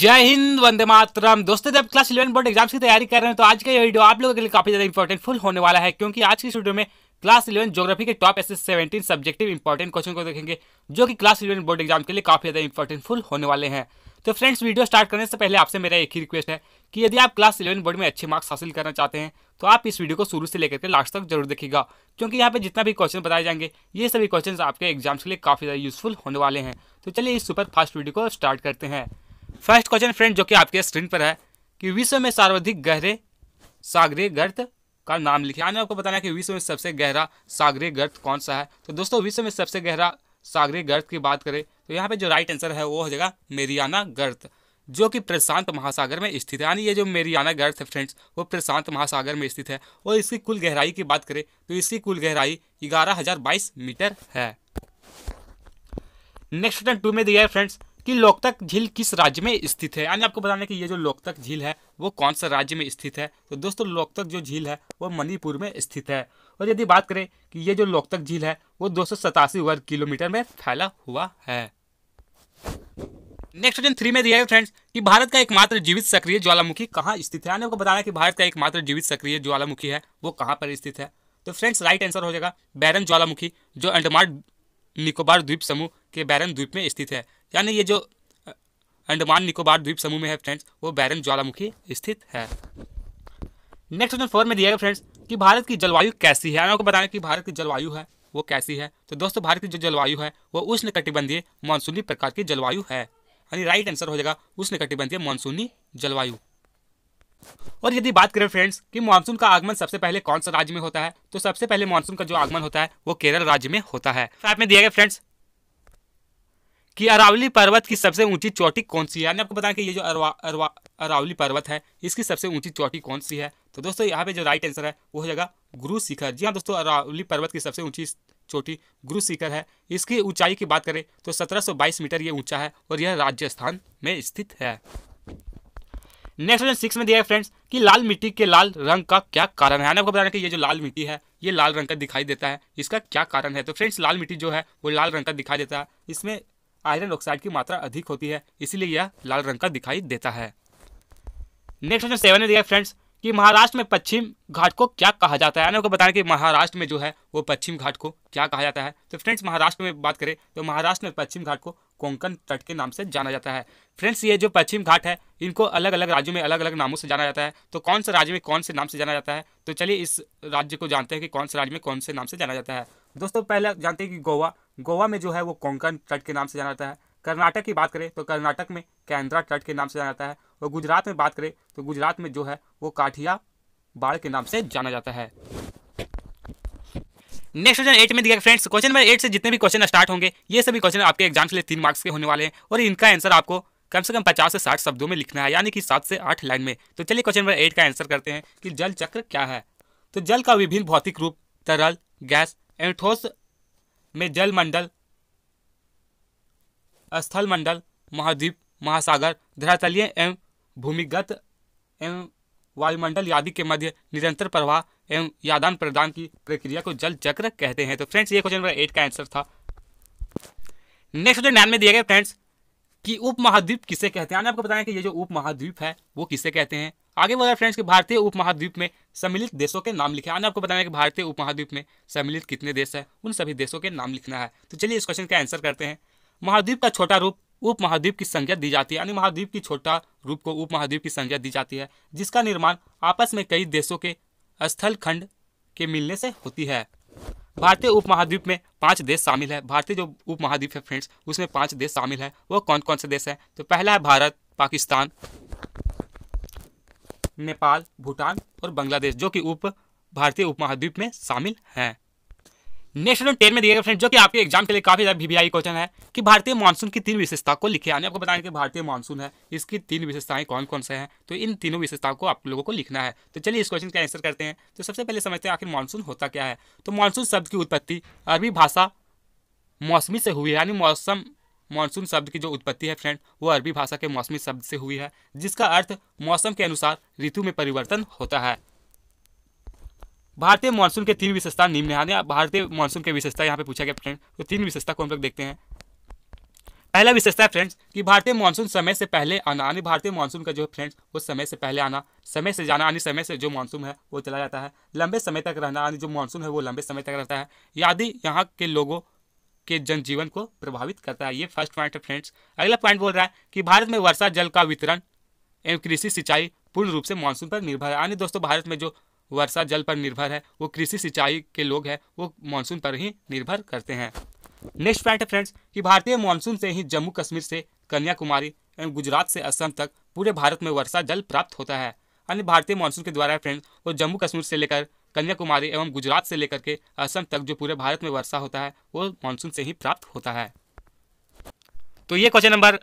जय हिंद वंदे मातरम दोस्तों जब क्लास इलेवन बोर्ड एग्जाम्स की तैयारी कर रहे हैं तो आज का ये वीडियो आप लोगों के लिए काफी ज्यादा इंपॉर्टेंट फुल होने वाला है क्योंकि आज की वीडियो में क्लास इलेवन ज्योग्राफी के टॉप ऐसे सेवेंटीन सब्जेक्टिव इंपॉर्टेंट क्वेश्चन को देखेंगे जो कि क्लास इलेवन बोर्ड एग्जाम के लिए काफी ज्यादा इंपॉर्टेंट फुल होने वाले हैं तो फ्रेंड्स वीडियो स्टार्ट करने से पहले आपसे मेरा एक ही रिक्वेस्ट है कि यदि आप क्लास इलेवन बोर्ड में अच्छे मार्क्स हासिल करना चाहते हैं तो आप इस वीडियो को शुरू से लेकर के लास्ट तक जरूर देखिएगा क्योंकि यहाँ पे जितना भी क्वेश्चन बताए जाएंगे ये सभी क्वेश्चन आपके एग्जाम्स के लिए काफी ज्यादा यूजफुल होने वाले हैं तो चलिए इस सुपर फास्ट वीडियो को स्टार्ट करते हैं फर्स्ट क्वेश्चन फ्रेंड जो कि आपके स्क्रीन पर है कि विश्व में सर्वाधिक गहरे सागरीय गर्त का नाम लिखे यानी आपको बताना है कि विश्व में सबसे गहरा सागरीय गर्त कौन सा है तो दोस्तों विश्व में सबसे गहरा सागरीय गर्त की बात करें तो यहाँ पे जो राइट आंसर है वो हो जाएगा मेरियाना गर्त जो कि प्रशांत महासागर में स्थित है यानी ये जो मेरियाना गर्थ है फ्रेंड्स वो प्रशांत महासागर में स्थित है और इसकी कुल गहराई की बात करें तो इसकी कुल गहराई ग्यारह हजार बाईस मीटर है नेक्स्ट क्वेश्चन टू में दिया है फ्रेंड्स कि लोकतक झील किस राज्य में स्थित है यानी आपको बताने कि ये जो लोकतक झील है वो कौन सा राज्य में स्थित है तो दोस्तों लोकतक जो झील है वो मणिपुर में स्थित है और यदि बात करें कि ये जो लोकतक झील है वो दो वर्ग किलोमीटर में फैला हुआ है नेक्स्ट क्वेश्चन थ्री में दिया है फ्रेंड्स कि भारत का एकमात्र जीवित सक्रिय ज्वालामुखी कहाँ स्थित है यानी आपको बताना कि भारत का एकमात्र जीवित सक्रिय ज्वालामुखी है वो कहाँ पर स्थित है तो फ्रेंड्स राइट आंसर हो जाएगा बैरन ज्वालामुखी जो अंडमान निकोबार द्वीप समूह के बैरन द्वीप में स्थित है यानी ये जो अंडमान निकोबार द्वीप समूह में है फ्रेंड्स वो बैरन ज्वालामुखी स्थित है नेक्स्ट क्वेश्चन फोर में दिया गया फ्रेंड्स कि भारत की जलवायु कैसी है आपको बताया कि भारत की जलवायु है वो कैसी है तो दोस्तों भारत की जो जलवायु है वो उष्ण कटिबंधीय मानसूनी प्रकार की जलवायु है यानी राइट आंसर हो जाएगा उष्ण कटिबंधीय मानसूनी जलवायु और यदि बात करें फ्रेंड्स कि मानसून का आगमन सबसे पहले कौन सा राज्य में होता है तो सबसे पहले मानसून का जो आगमन होता है वो केरल राज्य में होता है तो आपने दिया गया फ्रेंड्स कि अरावली पर्वत की सबसे ऊंची चोटी कौन सी है यानी आपको बताया कि ये जो अरवा अरावली पर्वत है इसकी सबसे ऊंची चोटी कौन सी है तो दोस्तों यहाँ पे जो राइट आंसर है वो हो जाएगा गुरु शिखर जी हाँ दोस्तों अरावली पर्वत की सबसे ऊंची चोटी गुरु शिखर है इसकी ऊंचाई की बात करें तो सत्रह मीटर ये ऊंचा है और यह राजस्थान में स्थित है नेक्स्ट क्वेश्चन सिक्स में दिया है फ्रेंड्स कि लाल मिट्टी के लाल रंग का क्या कारण है आपको बताया कि ये जो लाल मिट्टी है ये लाल रंग का दिखाई देता है इसका क्या कारण है तो फ्रेंड्स लाल मिट्टी जो है वो लाल रंग का दिखाई देता है इसमें आयरन ऑक्साइड की मात्रा अधिक होती है इसलिए यह लाल रंग का दिखाई देता है नेक्स्ट क्वेश्चन सेवन ने दिया फ्रेंड्स कि महाराष्ट्र में पश्चिम घाट को क्या कहा जाता है यानी आपको बताया कि महाराष्ट्र में जो है वो पश्चिम घाट को क्या कहा जाता है तो फ्रेंड्स महाराष्ट्र में बात करें तो महाराष्ट्र में पश्चिम घाट को कोंकण तट के नाम से जाना जाता है फ्रेंड्स ये जो पश्चिम घाट है इनको अलग अलग राज्यों में अलग अलग नामों से जाना जाता है तो कौन से राज्य में कौन से नाम से जाना जाता है तो चलिए इस राज्य को जानते हैं कि कौन से राज्य में कौन से नाम से जाना जाता है दोस्तों पहले जानते हैं कि गोवा गोवा में जो है वो कोंकण तट के नाम से जाना जाता है कर्नाटक की बात करें तो कर्नाटक में कैंद्रा तट के नाम से जाना जाता है और गुजरात में बात करें तो गुजरात में जो है वो काठिया बाढ़ के नाम से जाना जाता है नेक्स्ट क्वेश्चन एट में दिया फ्रेंड्स क्वेश्चन नंबर एट से जितने भी क्वेश्चन स्टार्ट होंगे ये सभी क्वेश्चन आपके एग्जाम के लिए तीन मार्क्स के होने वाले हैं और इनका आंसर आपको कम से कम पचास से साठ शब्दों में लिखना है यानी कि सात से आठ लाइन में तो चलिए क्वेश्चन नंबर एट का आंसर करते हैं कि जल चक्र क्या है तो जल का विभिन्न भौतिक रूप तरल गैस एवं ठोस में जल मंडल स्थल मंडल महाद्वीप महासागर धरातलीय एवं भूमिगत एवं वायुमंडल आदि के मध्य निरंतर प्रवाह एवं यादान प्रदान की प्रक्रिया को जल चक्र कहते हैं तो फ्रेंड्स ये क्वेश्चन नंबर एट का आंसर था नेक्स्ट क्वेश्चन ध्यान में दिया गया फ्रेंड्स कि उप महाद्वीप किसे कहते हैं आने आपको बताया कि ये जो उप महाद्वीप है वो किसे कहते हैं आगे बोला फ्रेंड्स कि भारतीय उप महाद्वीप में सम्मिलित देशों के नाम लिखे आने आपको बताया कि भारतीय उप महाद्वीप में सम्मिलित कितने देश हैं उन सभी देशों के नाम लिखना है तो चलिए इस क्वेश्चन का आंसर करते हैं महाद्वीप का छोटा रूप उप महाद्वीप की संज्ञा दी जाती है यानी महाद्वीप की छोटा रूप को उप महाद्वीप की संज्ञा दी जाती है जिसका निर्माण आपस में कई देशों के स्थल खंड के मिलने से होती है भारतीय उप महाद्वीप में पांच देश शामिल है भारतीय जो उप महाद्वीप है फ्रेंड्स उसमें पांच देश शामिल है वो कौन कौन से देश है तो पहला है भारत पाकिस्तान नेपाल भूटान और बांग्लादेश जो कि उप भारतीय उपमहाद्वीप में शामिल हैं नेक्स्ट टेन में दिए गए फ्रेंड जो कि आपके एग्जाम के लिए काफी ज्यादा वीवीआई क्वेश्चन है कि भारतीय मानसून की तीन विशेषता को लिखे यानी आपको बताएंगे कि भारतीय मानसून है इसकी तीन विशेषताएं कौन कौन से हैं तो इन तीनों विशेषताओं को आप लोगों को लिखना है तो चलिए इस क्वेश्चन का आंसर करते हैं तो सबसे पहले समझते हैं आखिर मानसून होता क्या है तो मानसून शब्द की उत्पत्ति अरबी भाषा मौसमी से हुई है यानी मौसम मानसून शब्द की जो उत्पत्ति है फ्रेंड वो अरबी भाषा के मौसमी शब्द से हुई है जिसका अर्थ मौसम के अनुसार ऋतु में परिवर्तन होता है भारतीय मानसून के तीन विशेषता निम्न है भारतीय मानसून के विशेषता यहाँ पे पूछा गया फ्रेंड तो तीन विशेषता को हम लोग देखते हैं पहला विशेषता है फ्रेंड्स कि भारतीय मानसून समय से पहले आना यानी भारतीय मानसून का जो है फ्रेंड्स वो समय से पहले आना समय से जाना यानी समय से जो मानसून है वो चला जाता है लंबे समय तक रहना यानी जो मानसून है वो लंबे समय तक रहता है यदि यहाँ के लोगों के जनजीवन को प्रभावित करता है ये फर्स्ट पॉइंट है फ्रेंड्स अगला पॉइंट बोल रहा है कि भारत में वर्षा जल का वितरण एवं कृषि सिंचाई पूर्ण रूप से मानसून पर निर्भर है यानी दोस्तों भारत में जो वर्षा जल पर निर्भर है वो कृषि सिंचाई के लोग हैं वो मानसून पर ही निर्भर करते हैं नेक्स्ट पॉइंट है फ्रेंड्स कि भारतीय मानसून से ही जम्मू कश्मीर से कन्याकुमारी एवं गुजरात से असम तक पूरे भारत में वर्षा जल प्राप्त होता है अन्य भारतीय मानसून के द्वारा फ्रेंड्स वो जम्मू कश्मीर से लेकर कन्याकुमारी एवं गुजरात से लेकर के असम तक जो पूरे भारत में वर्षा होता है वो मानसून से ही प्राप्त होता है तो ये क्वेश्चन नंबर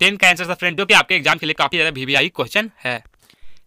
टेन का आंसर था फ्रेंड जो कि आपके एग्जाम के लिए काफ़ी ज़्यादा वी क्वेश्चन है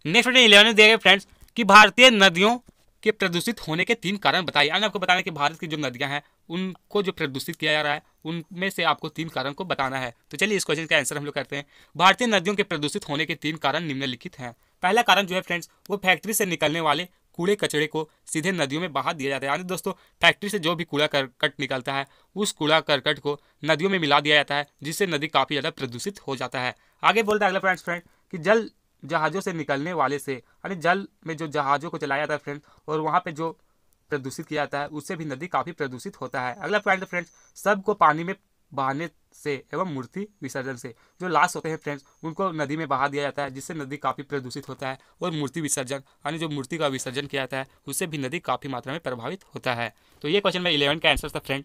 नेक्स्ट फ्रेंड इलेवन दिए गए फ्रेंड्स कि भारतीय नदियों के प्रदूषित होने के तीन कारण बताइए मैंने आपको है कि भारत की जो नदियां हैं उनको जो प्रदूषित किया जा रहा है उनमें से आपको तीन कारण को बताना है तो चलिए इस क्वेश्चन का आंसर हम लोग करते हैं भारतीय नदियों के प्रदूषित होने के तीन कारण निम्नलिखित हैं पहला कारण जो है फ्रेंड्स वो फैक्ट्री से निकलने वाले कूड़े कचड़े को सीधे नदियों में बहा दिया जाता है यानी दोस्तों फैक्ट्री से जो भी कूड़ा करकट निकलता है उस कूड़ा करकट को नदियों में मिला दिया जाता है जिससे नदी काफ़ी ज़्यादा प्रदूषित हो जाता है आगे बोलता है अगला फ्रेंड्स फ्रेंड कि जल जहाज़ों से निकलने वाले से यानी जल में जो जहाज़ों को चलाया जाता है फ्रेंड्स और वहाँ पर जो प्रदूषित किया जाता है उससे भी नदी काफ़ी प्रदूषित होता है अगला पॉइंट फ्रेंड्स सबको पानी में बहाने से एवं मूर्ति विसर्जन से जो लाश होते हैं फ्रेंड्स उनको नदी में बहा दिया जाता है जिससे नदी काफ़ी प्रदूषित होता है और मूर्ति विसर्जन यानी जो मूर्ति का विसर्जन किया जाता है उससे भी नदी काफ़ी मात्रा में प्रभावित होता है तो ये क्वेश्चन में इलेवन का आंसर था फ्रेंड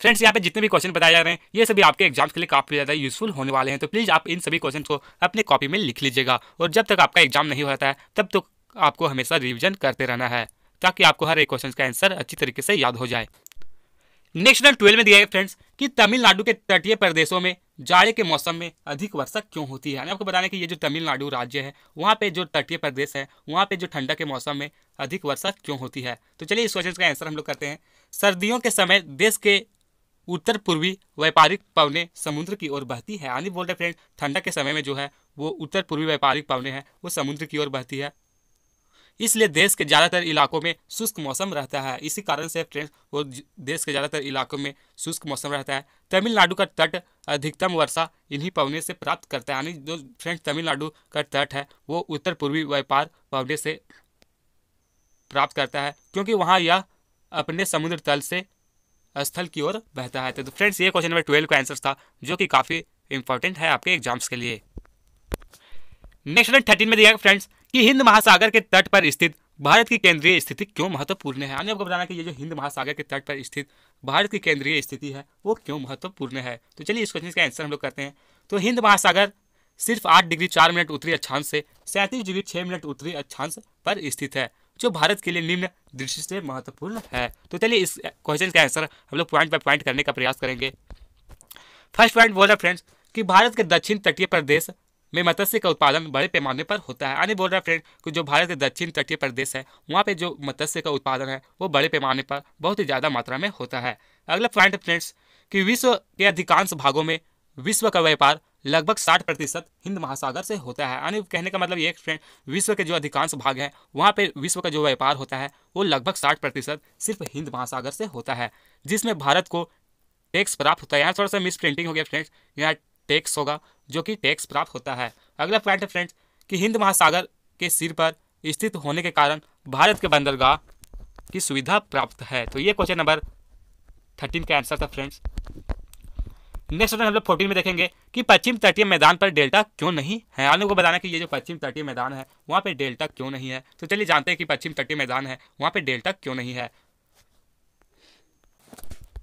फ्रेंड्स यहाँ पे जितने भी क्वेश्चन बताए जा रहे हैं ये सभी आपके एग्जाम्स के लिए काफ़ी ज़्यादा यूजफुल होने वाले हैं तो प्लीज़ आप इन सभी क्वेश्चन को अपने कॉपी में लिख लीजिएगा और जब तक आपका एग्जाम नहीं होता है तब तक आपको हमेशा रिविजन करते रहना है ताकि आपको हर एक क्वेश्चन का आंसर अच्छी तरीके से याद हो जाए नेक्स्ट ट्वेल्व में दिया है फ्रेंड्स कि तमिलनाडु के तटीय प्रदेशों में जाड़े के मौसम में अधिक वर्षा क्यों होती है आपको बताने कि ये जो तमिलनाडु राज्य है वहाँ पे जो तटीय प्रदेश है वहाँ पे जो ठंडा के मौसम में अधिक वर्षा क्यों होती है तो चलिए इस क्वेश्चन का आंसर हम लोग करते हैं सर्दियों के समय देश के उत्तर पूर्वी व्यापारिक पवने समुद्र की ओर बहती है यानी बोल रहे फ्रेंड ठंडा के समय में जो है वो उत्तर पूर्वी व्यापारिक पवने हैं वो समुद्र की ओर बहती है इसलिए देश के ज़्यादातर इलाकों में शुष्क मौसम रहता है इसी कारण से फ्रेंड्स वो देश के ज़्यादातर इलाकों में शुष्क मौसम रहता है तमिलनाडु का तट अधिकतम वर्षा इन्हीं पवने से प्राप्त करता है यानी जो फ्रेंड्स तमिलनाडु का तट है वो उत्तर पूर्वी व्यापार पवने से प्राप्त करता है क्योंकि वहाँ यह अपने समुद्र तल से स्थल की ओर बहता है तो फ्रेंड्स ये क्वेश्चन नंबर ट्वेल्व का आंसर था जो कि काफ़ी इंपॉर्टेंट है आपके एग्जाम्स के लिए नेक्स्ट नंबर थर्टीन में दिया फ्रेंड्स कि हिंद महासागर के तट पर स्थित भारत की केंद्रीय स्थिति क्यों महत्वपूर्ण है आपको बताना कि ये जो हिंद महासागर के तट पर स्थित भारत की केंद्रीय स्थिति है वो क्यों महत्वपूर्ण है तो चलिए इस क्वेश्चन का आंसर हम लोग करते हैं तो हिंद महासागर सिर्फ आठ डिग्री चार मिनट उत्तरी अक्षांश से सैंतीस डिग्री छः मिनट उत्तरी अक्षांश पर स्थित है जो भारत के लिए निम्न दृष्टि से महत्वपूर्ण है तो चलिए इस क्वेश्चन का आंसर हम लोग पॉइंट बाय पॉइंट करने का प्रयास करेंगे फर्स्ट पॉइंट बोल रहा फ्रेंड्स कि भारत के दक्षिण तटीय प्रदेश में मत्स्य का उत्पादन बड़े पैमाने पर होता है यानी बोल रहा फ्रेंड कि जो भारत के दक्षिण तटीय प्रदेश है वहाँ पे जो मत्स्य का उत्पादन है वो बड़े पैमाने पर बहुत ही ज़्यादा मात्रा में होता है अगला पॉइंट फ्रेंड्स कि विश्व के अधिकांश भागों में विश्व का व्यापार लगभग साठ प्रतिशत हिंद महासागर से होता है यानी कहने का मतलब ये फ्रेंड विश्व के जो अधिकांश भाग हैं वहाँ पे विश्व का जो व्यापार होता है वो लगभग साठ प्रतिशत सिर्फ हिंद महासागर से होता है जिसमें भारत को टैक्स प्राप्त होता है यहाँ थोड़ा सा मिस प्रिंटिंग हो गया फ्रेंड्स यहाँ टैक्स होगा जो कि टैक्स प्राप्त होता है अगला पॉइंट है फ्रेंड्स कि हिंद महासागर के सिर पर स्थित होने के कारण भारत के बंदरगाह की सुविधा प्राप्त है तो ये क्वेश्चन नंबर थर्टीन का आंसर था फ्रेंड्स नेक्स्ट क्वेश्चन हम लोग फोर्टीन में देखेंगे कि पश्चिम तटीय मैदान पर डेल्टा क्यों नहीं है आप लोगों को बताना कि ये जो पश्चिम तटीय मैदान है वहाँ पर डेल्टा क्यों नहीं है तो चलिए जानते हैं कि पश्चिम तटीय मैदान है वहाँ पर डेल्टा क्यों नहीं है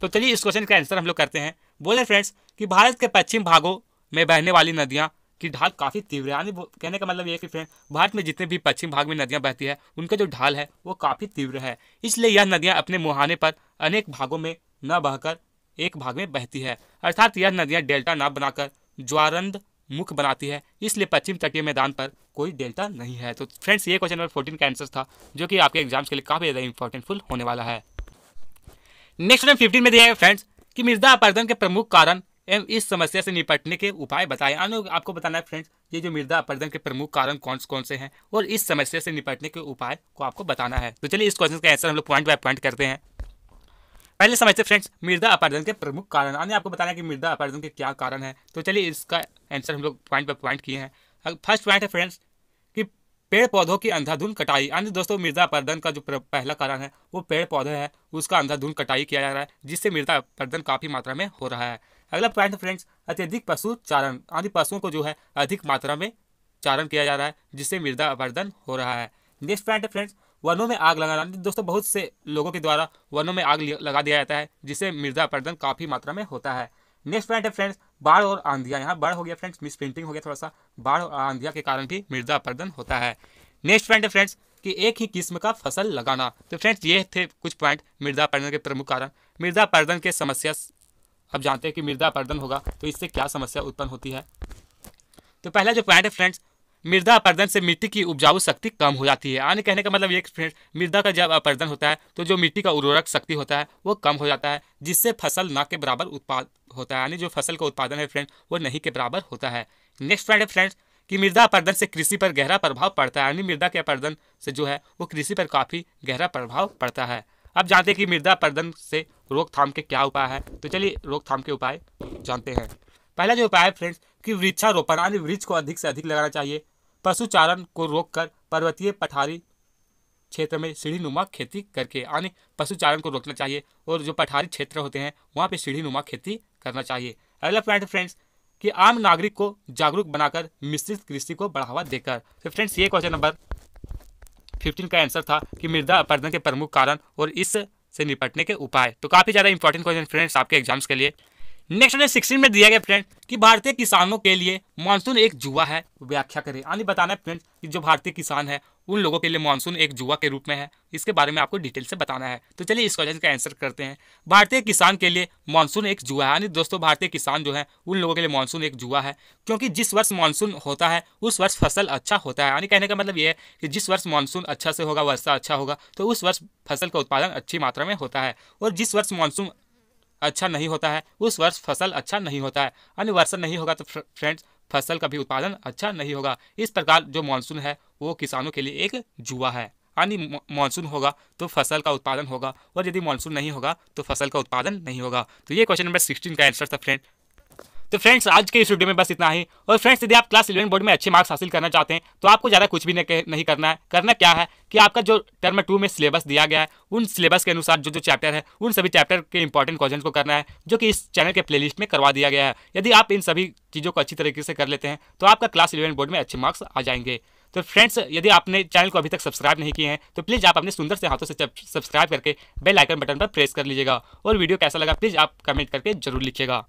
तो चलिए इस क्वेश्चन का आंसर हम लोग करते हैं बोले फ्रेंड्स कि भारत के पश्चिम भागों में बहने वाली नदियाँ की ढाल काफ़ी तीव्र है यानी कहने का मतलब ये कि फ्रेंड भारत में जितने भी पश्चिम भाग में नदियाँ बहती है उनका जो ढाल है वो काफ़ी तीव्र है इसलिए यह नदियाँ अपने मुहाने पर अनेक भागों में न बहकर एक भाग में बहती है अर्थात यह नदियाँ डेल्टा ना बनाकर ज्वारंद मुख बनाती है इसलिए पश्चिम तटीय मैदान पर कोई डेल्टा नहीं है तो फ्रेंड्स ये क्वेश्चन नंबर फोर्टीन का आंसर था जो कि आपके एग्जाम्स के लिए काफ़ी ज़्यादा इंपॉर्टेंटफुल होने वाला है नेक्स्ट क्वेश्चन फिफ्टीन में दिया है फ्रेंड्स कि मृदा अपर्दन के प्रमुख कारण एवं इस समस्या से निपटने के उपाय बताएं आपको बताना है फ्रेंड्स ये जो मृदा अपर्दन के प्रमुख कारण कौन कौन से हैं और इस समस्या से निपटने के उपाय को आपको बताना है तो चलिए इस क्वेश्चन का आंसर हम लोग पॉइंट बाय पॉइंट करते हैं पहले समझते फ्रेंड्स मृदा अपर्दन के प्रमुख कारण यानी आपको बताया कि मृदा अपार्जन के क्या कारण है तो चलिए इसका आंसर हम लोग पॉइंट पर पॉइंट किए हैं फर्स्ट पॉइंट है फ्रेंड्स कि पेड़ पौधों की अंधाधुंध कटाई यानी दोस्तों मृदा अपर्दन का जो पहला कारण है वो पेड़ पौधे है उसका अंधाधुंध कटाई किया जा रहा है जिससे मृदा अपर्दन काफ़ी मात्रा में हो रहा है अगला पॉइंट है फ्रेंड्स अत्यधिक पशु चारण यानी पशुओं को जो है अधिक मात्रा में चारण किया जा रहा है जिससे मृदा अपर्दन हो रहा है नेक्स्ट पॉइंट है फ्रेंड्स वनों में आग लगाना दोस्तों बहुत से लोगों के द्वारा वनों में आग लगा दिया जाता है जिससे मृदा प्रदर्शन काफ़ी मात्रा में होता है नेक्स्ट पॉइंट है फ्रेंड्स बाढ़ और आंधिया यहाँ बाढ़ हो गया फ्रेंड्स मिस प्रिंटिंग हो गया थोड़ा सा बाढ़ और आंधिया के कारण भी मृदा अपरदन होता है नेक्स्ट पॉइंट है फ्रेंड्स कि एक ही किस्म का फसल लगाना तो फ्रेंड्स ये थे कुछ पॉइंट मृदा अपरदन के प्रमुख कारण मृदा अपरदन के समस्या अब जानते हैं कि मृदा अपरदन होगा तो इससे क्या समस्या उत्पन्न होती है तो पहला जो पॉइंट है फ्रेंड्स मृदा अपर्दन से मिट्टी की उपजाऊ शक्ति कम हो जाती है यानी कहने का मतलब ये फ्रेंड्स मृदा का जब अपर्दन होता है तो जो मिट्टी का उर्वरक शक्ति होता है वो कम हो जाता है जिससे फसल ना के बराबर उत्पाद होता है यानी जो फसल का उत्पादन है फ्रेंड वो नहीं के बराबर होता है नेक्स्ट पॉइंट है फ्रेंड्स कि मृदा अपर्दन से कृषि पर गहरा प्रभाव पड़ता है यानी मृदा के अपर्दन से जो है वो कृषि पर काफ़ी गहरा प्रभाव पड़ता है अब जानते हैं कि मृदा अपर्दन से रोकथाम के क्या उपाय है तो चलिए रोकथाम के उपाय जानते हैं पहला जो उपाय है फ्रेंड्स कि वृक्षारोपण यानी वृक्ष को अधिक से अधिक लगाना चाहिए पशुचारण को रोककर पर्वतीय पठारी क्षेत्र में सीढ़ी नुमा खेती करके यानी पशुचारण को रोकना चाहिए और जो पठारी क्षेत्र होते हैं वहाँ पे सीढ़ी नुमा खेती करना चाहिए अगला पॉइंट फ्रेंड्स कि आम नागरिक को जागरूक बनाकर मिश्रित कृषि को बढ़ावा देकर तो फ्रेंड्स ये क्वेश्चन नंबर फिफ्टीन का आंसर था कि मृदा अपर्दन के प्रमुख कारण और इससे निपटने के उपाय तो काफ़ी ज़्यादा इंपॉर्टेंट क्वेश्चन फ्रेंड्स आपके एग्जाम्स के लिए नेक्स्ट हमें सिक्सटीन में दिया गया फ्रेंड कि भारतीय किसानों के लिए मानसून एक जुआ है व्याख्या करें यानी बताना है फ्रेंड्स कि जो भारतीय किसान है उन लोगों के लिए मानसून एक जुआ के रूप में है इसके बारे में आपको डिटेल से बताना है तो चलिए इस क्वेश्चन का आंसर करते हैं भारतीय किसान के लिए मानसून एक जुआ है यानी दोस्तों भारतीय किसान जो है उन लोगों के लिए मानसून एक जुआ है क्योंकि जिस वर्ष मानसून होता है उस वर्ष फसल अच्छा होता है यानी कहने का मतलब यह है कि जिस वर्ष मानसून अच्छा से होगा वर्षा अच्छा होगा तो उस वर्ष फसल का उत्पादन अच्छी मात्रा में होता है और जिस वर्ष मानसून अच्छा नहीं होता है उस वर्ष फसल अच्छा नहीं होता है अन्य वर्षा नहीं होगा तो फ्रेंड्स फसल का भी उत्पादन अच्छा नहीं होगा इस प्रकार जो मानसून है वो किसानों के लिए एक जुआ है यानी मानसून होगा तो फसल का उत्पादन होगा और यदि मानसून नहीं होगा तो फसल का उत्पादन नहीं होगा तो ये क्वेश्चन नंबर सिक्सटीन का आंसर था फ्रेंड तो फ्रेंड्स आज के इस वीडियो में बस इतना ही और फ्रेंड्स यदि आप क्लास इलेवन बोर्ड में अच्छे मार्क्स हासिल करना चाहते हैं तो आपको ज़्यादा कुछ भी नहीं करना है करना क्या है कि आपका जो टर्म टू में सिलेबस दिया गया है उन सिलेबस के अनुसार जो जो चैप्टर है उन सभी चैप्टर के इंपॉर्टेंट क्वेश्चन को करना है जो कि इस चैनल के प्लेलिस्ट में करवा दिया गया है यदि आप इन सभी चीज़ों को अच्छी तरीके से कर लेते हैं तो आपका क्लास इलेवन बोर्ड में अच्छे मार्क्स आ जाएंगे तो फ्रेंड्स यदि आपने चैनल को अभी तक सब्सक्राइब नहीं किए हैं तो प्लीज़ आप अपने सुंदर से हाथों से सब्सक्राइब करके बेल आइकन बटन पर प्रेस कर लीजिएगा और वीडियो कैसा लगा प्लीज़ आप कमेंट करके जरूर लिखिएगा